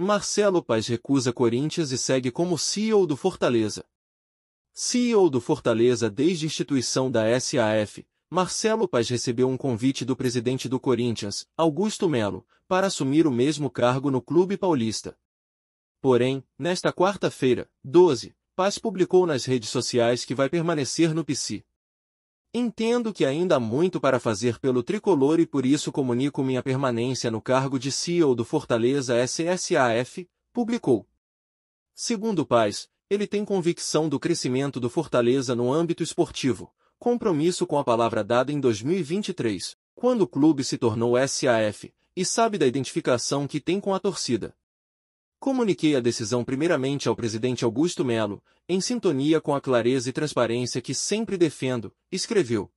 Marcelo Paz recusa Corinthians e segue como CEO do Fortaleza. CEO do Fortaleza desde instituição da SAF, Marcelo Paz recebeu um convite do presidente do Corinthians, Augusto Melo, para assumir o mesmo cargo no clube paulista. Porém, nesta quarta-feira, 12, Paz publicou nas redes sociais que vai permanecer no PC. Entendo que ainda há muito para fazer pelo tricolor e por isso comunico minha permanência no cargo de CEO do Fortaleza SSAF, publicou. Segundo Paz, ele tem convicção do crescimento do Fortaleza no âmbito esportivo, compromisso com a palavra dada em 2023, quando o clube se tornou SAF, e sabe da identificação que tem com a torcida. Comuniquei a decisão primeiramente ao presidente Augusto Melo, em sintonia com a clareza e transparência que sempre defendo, escreveu.